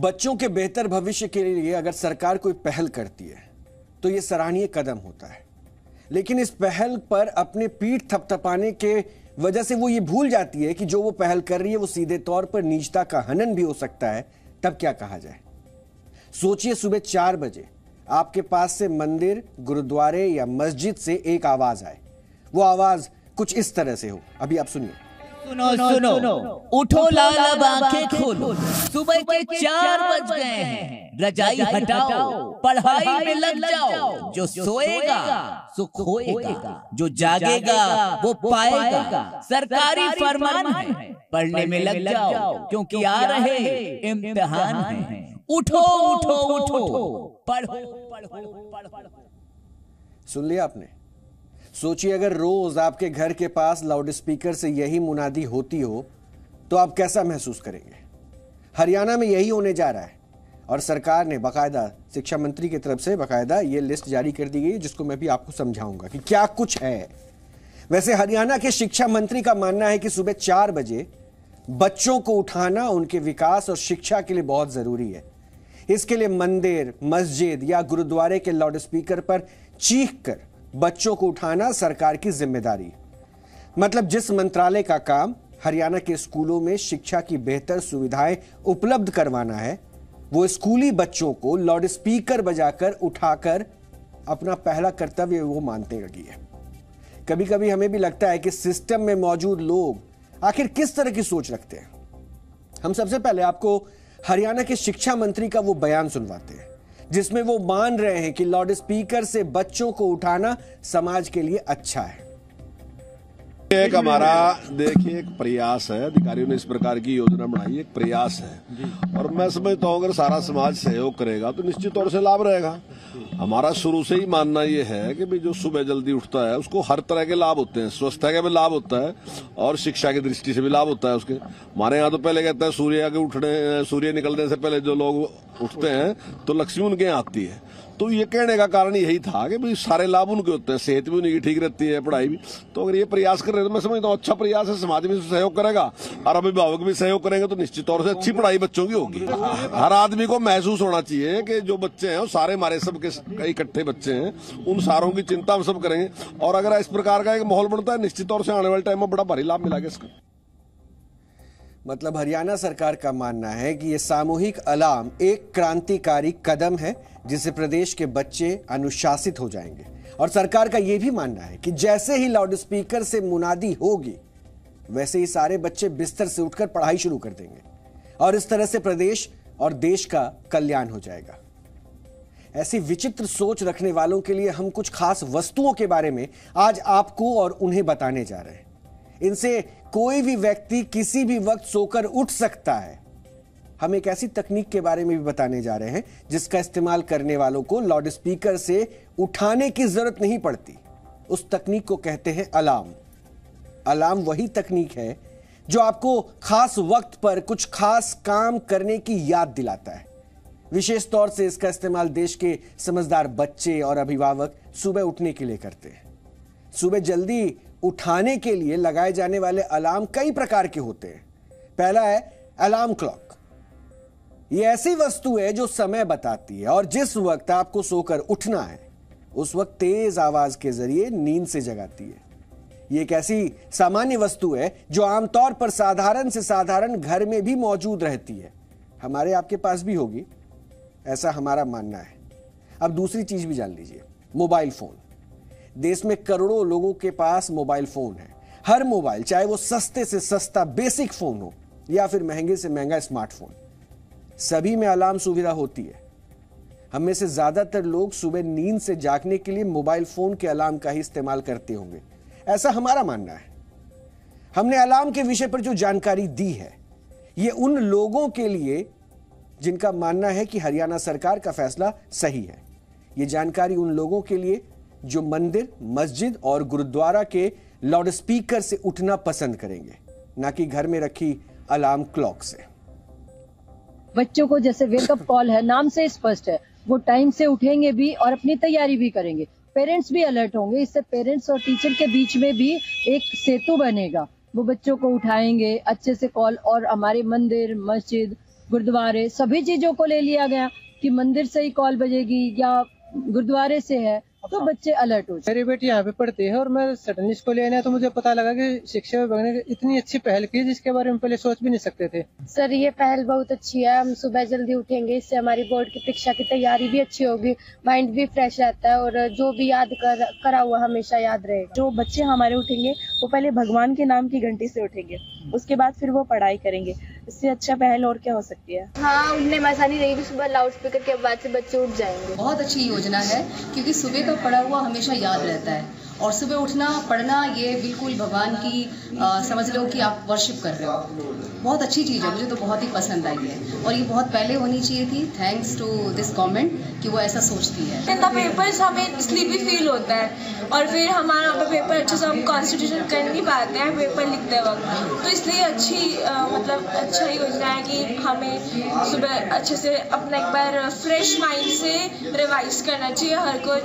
बच्चों के बेहतर भविष्य के लिए अगर सरकार कोई पहल करती है तो ये सराहनीय कदम होता है लेकिन इस पहल पर अपने पीठ थपथपाने के वजह से वो ये भूल जाती है कि जो वो पहल कर रही है वो सीधे तौर पर निजता का हनन भी हो सकता है तब क्या कहा जाए सोचिए सुबह चार बजे आपके पास से मंदिर गुरुद्वारे या मस्जिद से एक आवाज आए वो आवाज कुछ इस तरह से हो अभी आप सुनिए सुनो सुनो, उठो लाल अब आंखें खोलो सुबह के चार बज गए हैं रजाई हटाओ पढ़ाई में लग जाओ जो सोएगा सो खोएगा जो जागेगा वो पाएगा सरकारी फरमान है पढ़ने में लग जाओ क्योंकि आ रहे इम्तिहान है उठो उठो उठो पढ़ो पढ़ो पढ़ो सुन लिया आपने सोचिए अगर रोज आपके घर के पास लाउड स्पीकर से यही मुनादी होती हो तो आप कैसा महसूस करेंगे हरियाणा में यही होने जा रहा है और सरकार ने बाकायदा शिक्षा मंत्री की तरफ से बाकायदा ये लिस्ट जारी कर दी गई जिसको मैं भी आपको समझाऊंगा कि क्या कुछ है वैसे हरियाणा के शिक्षा मंत्री का मानना है कि सुबह चार बजे बच्चों को उठाना उनके विकास और शिक्षा के लिए बहुत जरूरी है इसके लिए मंदिर मस्जिद या गुरुद्वारे के लाउडस्पीकर पर चीख कर बच्चों को उठाना सरकार की जिम्मेदारी मतलब जिस मंत्रालय का काम हरियाणा के स्कूलों में शिक्षा की बेहतर सुविधाएं उपलब्ध करवाना है वो स्कूली बच्चों को लाउड स्पीकर बजाकर उठाकर अपना पहला कर्तव्य वो मानते लगी है कभी कभी हमें भी लगता है कि सिस्टम में मौजूद लोग आखिर किस तरह की सोच रखते हैं हम सबसे पहले आपको हरियाणा के शिक्षा मंत्री का वो बयान सुनवाते हैं जिसमें वो मान रहे हैं कि लाउड स्पीकर से बच्चों को उठाना समाज के लिए अच्छा है एक हमारा देखिए एक प्रयास है अधिकारियों ने इस प्रकार की योजना बनाई एक प्रयास है और मैं समझता हूँ अगर सारा समाज सहयोग करेगा तो निश्चित तौर से लाभ रहेगा हमारा शुरू से ही मानना ये है कि भी जो सुबह जल्दी उठता है उसको हर तरह के लाभ होते हैं स्वस्थता का भी लाभ होता है और शिक्षा की दृष्टि से भी लाभ होता है उसके हमारे यहाँ तो पहले कहते हैं सूर्य के उठने सूर्य निकलने से पहले जो लोग उठते हैं तो लक्ष्मी उनके आती है तो ये कहने का कारण यही था कि भाई सारे लाभ उनके होते हैं सेहत भी उनकी ठीक रहती है पढ़ाई भी तो अगर ये प्रयास कर रहे हैं तो मैं समझता हूँ अच्छा प्रयास है समाज भी सहयोग करेगा और अभिभावक भी सहयोग करेंगे तो निश्चित तौर से अच्छी पढ़ाई बच्चों की होगी हर आदमी को महसूस होना चाहिए कि जो बच्चे हैं वो सारे हमारे सबके इकट्ठे बच्चे हैं उन सारों की चिंता हम सब करेंगे और अगर इस प्रकार का एक माहौल बनता है निश्चित तौर से आने वाले टाइम में बड़ा भारी लाभ मिला इसका मतलब हरियाणा सरकार का मानना है कि ये सामूहिक अलार्म एक क्रांतिकारी कदम है जिससे प्रदेश के बच्चे अनुशासित हो जाएंगे और सरकार का ये भी मानना है कि जैसे ही लाउड स्पीकर से मुनादी होगी वैसे ही सारे बच्चे बिस्तर से उठकर पढ़ाई शुरू कर देंगे और इस तरह से प्रदेश और देश का कल्याण हो जाएगा ऐसी विचित्र सोच रखने वालों के लिए हम कुछ खास वस्तुओं के बारे में आज आपको और उन्हें बताने जा रहे हैं इनसे कोई भी व्यक्ति किसी भी वक्त सोकर उठ सकता है हम एक ऐसी तकनीक के बारे में भी बताने जा रहे हैं जिसका इस्तेमाल करने वालों को लाउड स्पीकर से उठाने की जरूरत नहीं पड़ती उस तकनीक को कहते हैं अलार्म अलार्म वही तकनीक है जो आपको खास वक्त पर कुछ खास काम करने की याद दिलाता है विशेष तौर से इसका इस्तेमाल देश के समझदार बच्चे और अभिभावक सुबह उठने के लिए करते हैं सुबह जल्दी उठाने के लिए लगाए जाने वाले अलार्म कई प्रकार के होते हैं पहला है अलार्म क्लॉक ये ऐसी वस्तु है जो समय बताती है और जिस वक्त आपको सोकर उठना है उस वक्त तेज आवाज के जरिए नींद से जगाती है ये एक ऐसी सामान्य वस्तु है जो आमतौर पर साधारण से साधारण घर में भी मौजूद रहती है हमारे आपके पास भी होगी ऐसा हमारा मानना है अब दूसरी चीज भी जान लीजिए मोबाइल फोन देश में करोड़ों लोगों के पास मोबाइल फोन है हर मोबाइल चाहे वो सस्ते से सस्ता बेसिक फोन हो या फिर महंगे से महंगा स्मार्टफोन सभी में अलार्म सुविधा होती है हम में से ज्यादातर लोग सुबह नींद से जागने के लिए मोबाइल फोन के अलार्म का ही इस्तेमाल करते होंगे ऐसा हमारा मानना है हमने अलार्म के विषय पर जो जानकारी दी है ये उन लोगों के लिए जिनका मानना है कि हरियाणा सरकार का फैसला सही है ये जानकारी उन लोगों के लिए जो मंदिर मस्जिद और गुरुद्वारा के लाउडस्पीकर से उठना पसंद करेंगे ना कि घर में रखी अलार्म क्लॉक से बच्चों को जैसे वेकअप कॉल है नाम से स्पष्ट है वो टाइम से उठेंगे भी और अपनी तैयारी भी करेंगे पेरेंट्स भी अलर्ट होंगे इससे पेरेंट्स और टीचर के बीच में भी एक सेतु बनेगा वो बच्चों को उठाएंगे अच्छे से कॉल और हमारे मंदिर मस्जिद गुरुद्वारे सभी चीजों को ले लिया गया कि मंदिर से ही कॉल बजेगी या गुरुद्वारे से है तो बच्चे अलर्ट हो मेरी बेटी यहाँ पे पढ़ती है और मैं सडनली इसको ले आया तो मुझे पता लगा कि शिक्षा विभाग ने इतनी अच्छी पहल की जिसके बारे में पहले सोच भी नहीं सकते थे सर ये पहल बहुत अच्छी है हम सुबह जल्दी उठेंगे इससे हमारी बोर्ड की परीक्षा की तैयारी भी अच्छी होगी माइंड भी फ्रेश रहता है और जो भी याद कर, करा हुआ हमेशा याद रहेगा जो बच्चे हमारे उठेंगे वो पहले भगवान के नाम की घंटी से उठेंगे उसके बाद फिर वो पढ़ाई करेंगे इससे अच्छा पहल और क्या हो सकती है हाँ उठने में आसानी रहेगी सुबह लाउड स्पीकर के आवाज़ से बच्चे उठ जाएंगे बहुत अच्छी योजना है क्योंकि सुबह का पढ़ा हुआ हमेशा याद रहता है और सुबह उठना पढ़ना ये बिल्कुल भगवान की आ, समझ लो कि आप वर्शिप कर रहे हो बहुत अच्छी चीज़ है मुझे तो बहुत ही पसंद आई है और ये बहुत पहले होनी चाहिए थी थैंक्स टू दिस कमेंट कि वो ऐसा सोचती है इतना तो हमें इसलिए भी फील होता है और फिर हमारा पे पेपर अच्छे से हम कॉन्स्टिट्यूशन कर नहीं पाते हैं पेपर लिखते वक्त तो इसलिए अच्छी आ, मतलब अच्छा योजना है कि हमें सुबह अच्छे से अपना एक बार फ्रेश माइंड से रिवाइज करना चाहिए हर को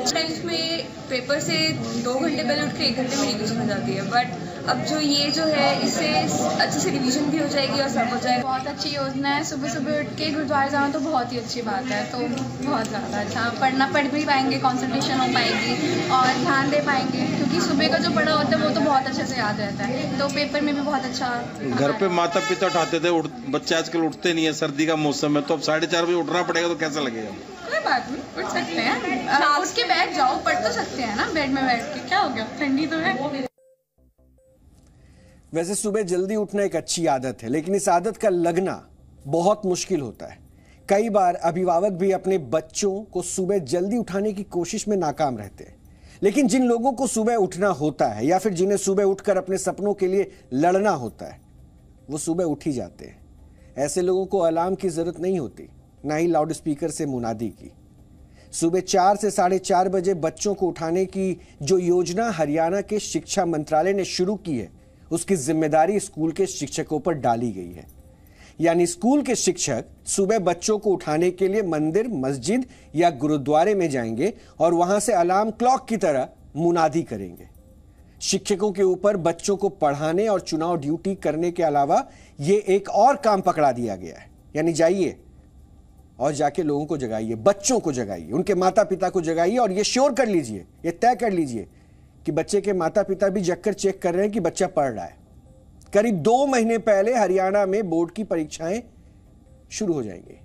में पेपर से दो घंटे पहले उठ के एक घंटे में रिविजन हो जाती है बट अब जो ये जो है इससे अच्छे से रिविजन भी हो जाएगी और सब हो जाएगा बहुत अच्छी योजना है सुबह सुबह उठ के गुरुद्वारा जाना तो बहुत ही अच्छी बात है तो बहुत ज़्यादा अच्छा पढ़ना पढ़ भी पाएंगे कॉन्सेंट्रेशन हो पाएगी और ध्यान दे पाएंगे क्योंकि सुबह का जो पढ़ा होता है वो तो बहुत अच्छे से याद रहता है तो पेपर में भी बहुत अच्छा घर पे माता पिता उठाते थे बच्चे आजकल उठते नहीं है सर्दी का मौसम है तो अब साढ़े चार बजे उठना पड़ेगा तो कैसा लगेगा बाद में उठ सकते हैं उठ के बैठ जाओ पढ़ तो सकते हैं ना बेड में बैठ के क्या हो गया ठंडी तो है वैसे सुबह जल्दी उठना एक अच्छी आदत है लेकिन इस आदत का लगना बहुत मुश्किल होता है कई बार अभिभावक भी अपने बच्चों को सुबह जल्दी उठाने की कोशिश में नाकाम रहते हैं लेकिन जिन लोगों को सुबह उठना होता है या फिर जिन्हें सुबह उठकर अपने सपनों के लिए लड़ना होता है वो सुबह उठ ही जाते हैं ऐसे लोगों को अलार्म की जरूरत नहीं होती ना ही लाउड स्पीकर से मुनादी की सुबह चार से साढ़े चार बजे बच्चों को उठाने की जो योजना हरियाणा के शिक्षा मंत्रालय ने शुरू की है उसकी जिम्मेदारी स्कूल के शिक्षकों पर डाली गई है यानी स्कूल के शिक्षक सुबह बच्चों को उठाने के लिए मंदिर मस्जिद या गुरुद्वारे में जाएंगे और वहां से अलार्म क्लॉक की तरह मुनादी करेंगे शिक्षकों के ऊपर बच्चों को पढ़ाने और चुनाव ड्यूटी करने के अलावा ये एक और काम पकड़ा दिया गया है यानी जाइए और जाके लोगों को जगाइए बच्चों को जगाइए उनके माता पिता को जगाइए और ये श्योर कर लीजिए ये तय कर लीजिए कि बच्चे के माता पिता भी जगकर चेक कर रहे हैं कि बच्चा पढ़ रहा है करीब दो महीने पहले हरियाणा में बोर्ड की परीक्षाएं शुरू हो जाएंगे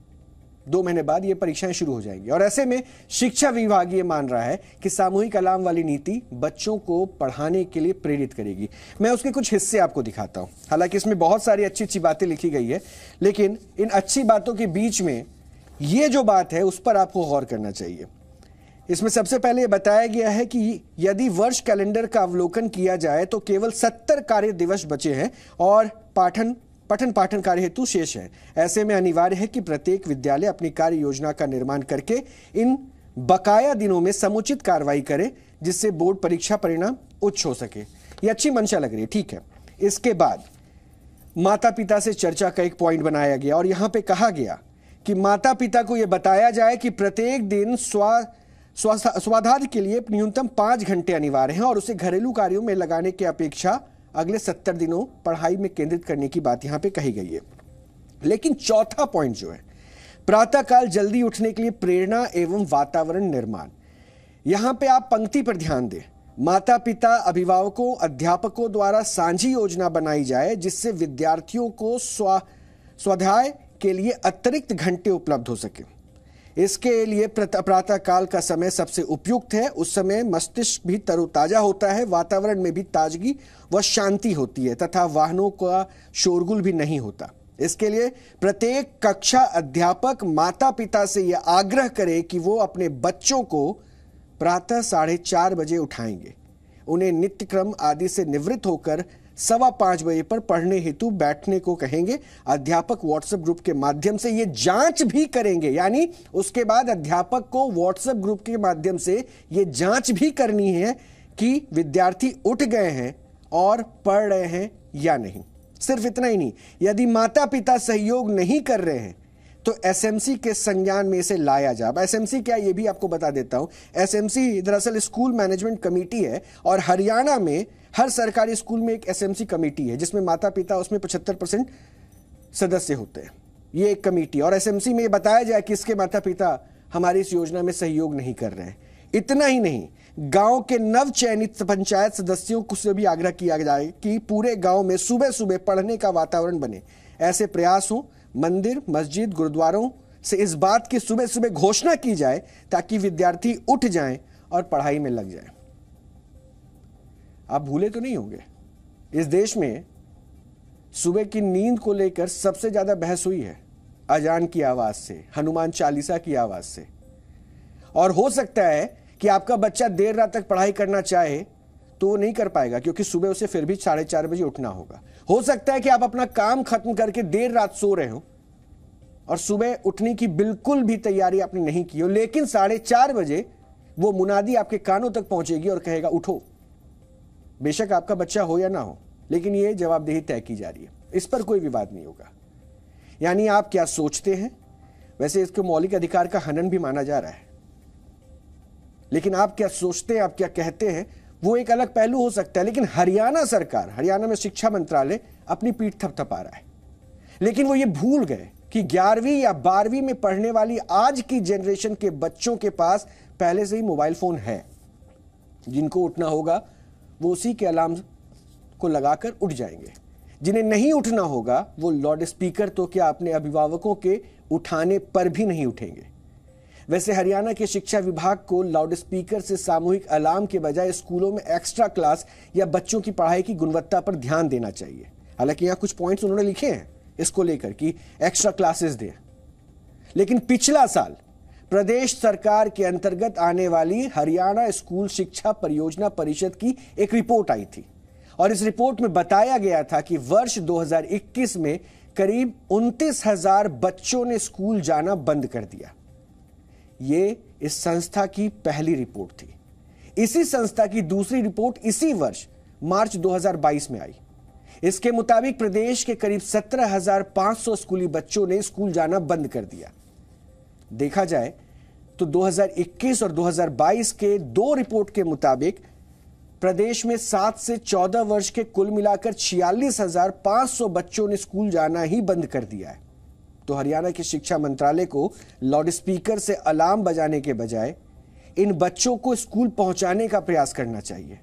दो महीने बाद ये परीक्षाएं शुरू हो जाएंगी और ऐसे में शिक्षा विभाग ये मान रहा है कि सामूहिक अलाम वाली नीति बच्चों को पढ़ाने के लिए प्रेरित करेगी मैं उसके कुछ हिस्से आपको दिखाता हूं हालांकि इसमें बहुत सारी अच्छी अच्छी बातें लिखी गई है लेकिन इन अच्छी बातों के बीच में ये जो बात है उस पर आपको गौर करना चाहिए इसमें सबसे पहले यह बताया गया है कि यदि वर्ष कैलेंडर का अवलोकन किया जाए तो केवल सत्तर कार्य दिवस बचे हैं और पाठन पठन पाठन कार्य हेतु शेष है ऐसे में अनिवार्य है कि प्रत्येक विद्यालय अपनी कार्य योजना का निर्माण करके इन बकाया दिनों में समुचित कार्रवाई करे जिससे बोर्ड परीक्षा परिणाम उच्च हो सके ये अच्छी मंशा लग रही है ठीक है इसके बाद माता पिता से चर्चा का एक पॉइंट बनाया गया और यहाँ पे कहा गया कि माता पिता को यह बताया जाए कि प्रत्येक दिन स्वाधार के लिए न्यूनतम पांच घंटे अनिवार्य हैं और उसे घरेलू कार्यों में लगाने की अपेक्षा अगले सत्तर दिनों पढ़ाई में केंद्रित करने की बात यहां पे कही गई है लेकिन चौथा पॉइंट जो है प्रातःकाल जल्दी उठने के लिए प्रेरणा एवं वातावरण निर्माण यहां पे आप पंक्ति पर ध्यान दें माता पिता अभिभावकों अध्यापकों द्वारा सांझी योजना बनाई जाए जिससे विद्यार्थियों को स्वा स्वाध्याय के लिए अतिरिक्त घंटे उपलब्ध हो सके इसके लिए प्रातःकाल का समय सबसे उपयुक्त है उस समय मस्तिष्क भी तरोताजा होता है वातावरण में भी ताजगी व शांति होती है तथा वाहनों का शोरगुल भी नहीं होता इसके लिए प्रत्येक कक्षा अध्यापक माता पिता से यह आग्रह करे कि वो अपने बच्चों को प्रातः साढ़े चार बजे उठाएंगे उन्हें नित्य क्रम आदि से निवृत्त होकर सवा पांच बजे पर पढ़ने हेतु बैठने को कहेंगे अध्यापक व्हाट्सएप ग्रुप के माध्यम से ये जांच भी करेंगे यानी उसके बाद अध्यापक को व्हाट्सएप ग्रुप के माध्यम से ये जांच भी करनी है कि विद्यार्थी उठ गए हैं और पढ़ रहे हैं या नहीं सिर्फ इतना ही नहीं यदि माता पिता सहयोग नहीं कर रहे हैं तो एसएमसी के संज्ञान में इसे लाया जाए अब एसएमसी क्या ये भी आपको बता देता हूं एसएमसी दरअसल स्कूल मैनेजमेंट कमेटी है और हरियाणा में हर सरकारी स्कूल में एक एसएमसी कमेटी है जिसमें माता पिता उसमें पचहत्तर परसेंट सदस्य होते हैं ये एक कमेटी और एसएमसी में बताया जाए कि इसके माता पिता हमारी इस योजना में सहयोग नहीं कर रहे हैं इतना ही नहीं गांव के नव चयनित पंचायत सदस्यों को से भी आग्रह किया जाए कि पूरे गांव में सुबह सुबह पढ़ने का वातावरण बने ऐसे प्रयास हों मंदिर मस्जिद गुरुद्वारों से इस बात की सुबह सुबह घोषणा की जाए ताकि विद्यार्थी उठ जाएं और पढ़ाई में लग जाएं। आप भूले तो नहीं होंगे इस देश में सुबह की नींद को लेकर सबसे ज़्यादा बहस हुई है अजान की आवाज़ से हनुमान चालीसा की आवाज़ से और हो सकता है कि आपका बच्चा देर रात तक पढ़ाई करना चाहे तो वो नहीं कर पाएगा क्योंकि सुबह उसे फिर भी साढ़े चार बजे उठना होगा हो सकता है कि आप अपना काम खत्म करके देर रात सो रहे हो और सुबह उठने की बिल्कुल भी तैयारी आपने नहीं की हो लेकिन साढ़े चार बजे वो मुनादी आपके कानों तक पहुंचेगी और कहेगा उठो बेशक आपका बच्चा हो या ना हो लेकिन ये जवाबदेही तय की जा रही है इस पर कोई विवाद नहीं होगा यानी आप क्या सोचते हैं वैसे इसको मौलिक अधिकार का हनन भी माना जा रहा है लेकिन आप क्या सोचते हैं आप क्या कहते हैं वो एक अलग पहलू हो सकता है लेकिन हरियाणा सरकार हरियाणा में शिक्षा मंत्रालय अपनी पीठ थपथपा रहा है लेकिन वो ये भूल गए कि ग्यारहवीं या बारहवीं में पढ़ने वाली आज की जनरेशन के बच्चों के पास पहले से ही मोबाइल फोन है जिनको उठना होगा वो उसी के अलार्म को लगाकर उठ जाएंगे जिन्हें नहीं उठना होगा वो लाउड स्पीकर तो क्या अपने अभिभावकों के उठाने पर भी नहीं उठेंगे वैसे हरियाणा के शिक्षा विभाग को लाउड स्पीकर से सामूहिक अलार्म के बजाय स्कूलों में एक्स्ट्रा क्लास या बच्चों की पढ़ाई की गुणवत्ता पर ध्यान देना चाहिए हालांकि यहाँ कुछ पॉइंट्स उन्होंने लिखे हैं इसको लेकर कि एक्स्ट्रा क्लासेस दें लेकिन पिछला साल प्रदेश सरकार के अंतर्गत आने वाली हरियाणा स्कूल शिक्षा परियोजना परिषद की एक रिपोर्ट आई थी और इस रिपोर्ट में बताया गया था कि वर्ष 2021 में करीब उनतीस हजार बच्चों ने स्कूल जाना बंद कर दिया ये इस संस्था की पहली रिपोर्ट थी इसी संस्था की दूसरी रिपोर्ट इसी वर्ष मार्च 2022 में आई इसके मुताबिक प्रदेश के करीब 17,500 स्कूली बच्चों ने स्कूल जाना बंद कर दिया देखा जाए तो 2021 और 2022 के दो रिपोर्ट के मुताबिक प्रदेश में सात से चौदह वर्ष के कुल मिलाकर छियालीस हजार पांच सौ बच्चों ने स्कूल जाना ही बंद कर दिया है तो हरियाणा के शिक्षा मंत्रालय को लाउड स्पीकर से अलार्म बजाने के बजाय इन बच्चों को स्कूल पहुंचाने का प्रयास करना चाहिए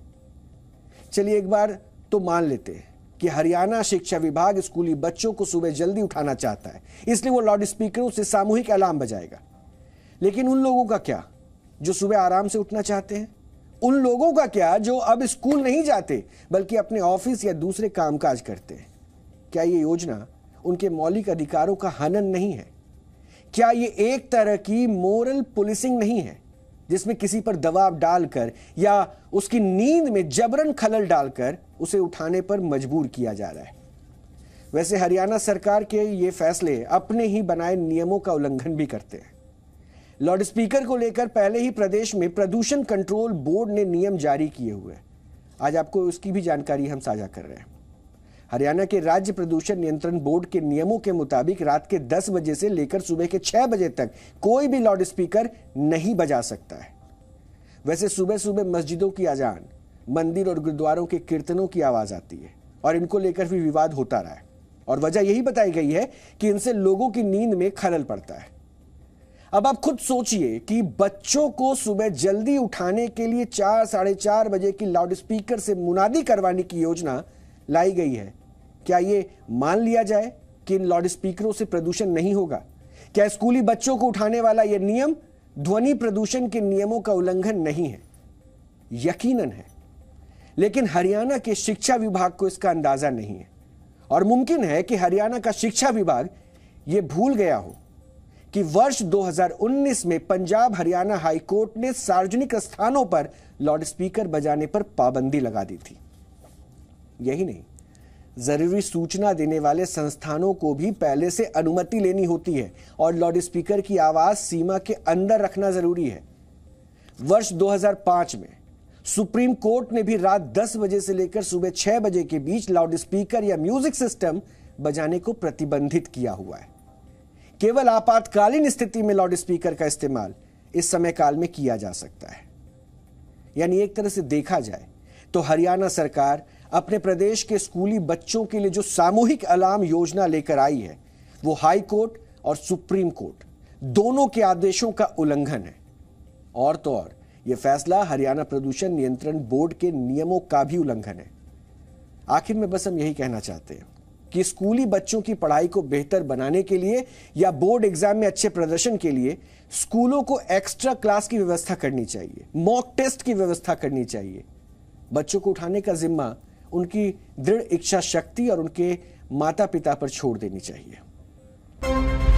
चलिए एक बार तो मान लेते हैं कि हरियाणा शिक्षा विभाग स्कूली बच्चों को सुबह जल्दी उठाना चाहता है इसलिए वो लाउड स्पीकरों से सामूहिक अलार्म बजाएगा लेकिन उन लोगों का क्या जो सुबह आराम से उठना चाहते हैं उन लोगों का क्या जो अब स्कूल नहीं जाते बल्कि अपने ऑफिस या दूसरे कामकाज करते हैं क्या ये योजना उनके मौलिक अधिकारों का हनन नहीं है क्या ये एक तरह की मोरल पुलिसिंग नहीं है जिसमें किसी पर दबाव डालकर या उसकी नींद में जबरन खलल डालकर उसे उठाने पर मजबूर किया जा रहा है वैसे हरियाणा सरकार के ये फैसले अपने ही बनाए नियमों का उल्लंघन भी करते हैं लाउड स्पीकर को लेकर पहले ही प्रदेश में प्रदूषण कंट्रोल बोर्ड ने नियम जारी किए हुए हैं आज आपको उसकी भी जानकारी हम साझा कर रहे हैं हरियाणा के राज्य प्रदूषण नियंत्रण बोर्ड के नियमों के मुताबिक रात के 10 बजे से लेकर सुबह के 6 बजे तक कोई भी लाउड स्पीकर नहीं बजा सकता है वैसे सुबह सुबह मस्जिदों की अजान मंदिर और गुरुद्वारों के कीर्तनों की आवाज आती है और इनको लेकर भी विवाद होता रहा है और वजह यही बताई गई है कि इनसे लोगों की नींद में खलल पड़ता है अब आप खुद सोचिए कि बच्चों को सुबह जल्दी उठाने के लिए चार साढ़े चार बजे की लाउडस्पीकर से मुनादी करवाने की योजना लाई गई है क्या ये मान लिया जाए कि इन लाउड स्पीकरों से प्रदूषण नहीं होगा क्या स्कूली बच्चों को उठाने वाला यह नियम ध्वनि प्रदूषण के नियमों का उल्लंघन नहीं है यकीनन है लेकिन हरियाणा के शिक्षा विभाग को इसका अंदाजा नहीं है और मुमकिन है कि हरियाणा का शिक्षा विभाग यह भूल गया हो कि वर्ष 2019 में पंजाब हरियाणा हाईकोर्ट ने सार्वजनिक स्थानों पर लाउडस्पीकर बजाने पर पाबंदी लगा दी थी यही नहीं जरूरी सूचना देने वाले संस्थानों को भी पहले से अनुमति लेनी होती है और लाउड स्पीकर की आवाज सीमा के अंदर रखना जरूरी है वर्ष 2005 में सुप्रीम कोर्ट ने भी रात 10 बजे से लेकर सुबह 6 बजे के बीच लाउड स्पीकर या म्यूजिक सिस्टम बजाने को प्रतिबंधित किया हुआ है केवल आपातकालीन स्थिति में लाउड स्पीकर का इस्तेमाल इस समय काल में किया जा सकता है यानी एक तरह से देखा जाए तो हरियाणा सरकार अपने प्रदेश के स्कूली बच्चों के लिए जो सामूहिक अलार्म योजना लेकर आई है वो हाई कोर्ट और सुप्रीम कोर्ट दोनों के आदेशों का उल्लंघन है और तो और यह फैसला हरियाणा प्रदूषण नियंत्रण बोर्ड के नियमों का भी उल्लंघन है आखिर में बस हम यही कहना चाहते हैं कि स्कूली बच्चों की पढ़ाई को बेहतर बनाने के लिए या बोर्ड एग्जाम में अच्छे प्रदर्शन के लिए स्कूलों को एक्स्ट्रा क्लास की व्यवस्था करनी चाहिए मॉक टेस्ट की व्यवस्था करनी चाहिए बच्चों को उठाने का जिम्मा उनकी दृढ़ इच्छा शक्ति और उनके माता पिता पर छोड़ देनी चाहिए